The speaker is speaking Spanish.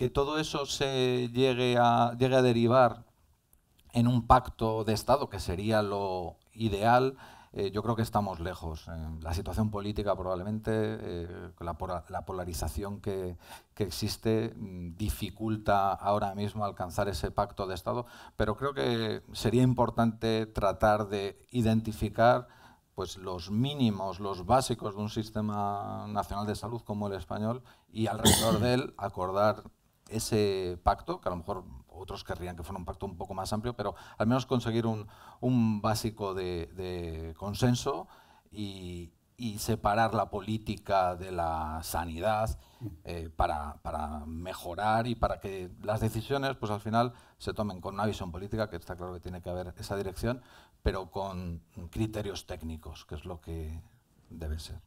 que todo eso se llegue a, derivar en un pacto de Estado, que sería lo ideal, eh, yo creo que estamos lejos. Eh, la situación política probablemente, eh, la, polarización que, existe, mm, dificulta ahora mismo alcanzar ese pacto de Estado, pero creo que sería importante tratar de identificar pues, los mínimos, los básicos de un sistema nacional de salud como el español y alrededor de él acordar ese pacto, que a lo mejor otros querrían que fuera un pacto un poco más amplio, pero al menos conseguir un, un básico de, consenso y, separar la política de la sanidad eh, para, mejorar y para que las decisiones pues al final se tomen con una visión política, que está claro que tiene que haber esa dirección, pero con criterios técnicos, que es lo que debe ser.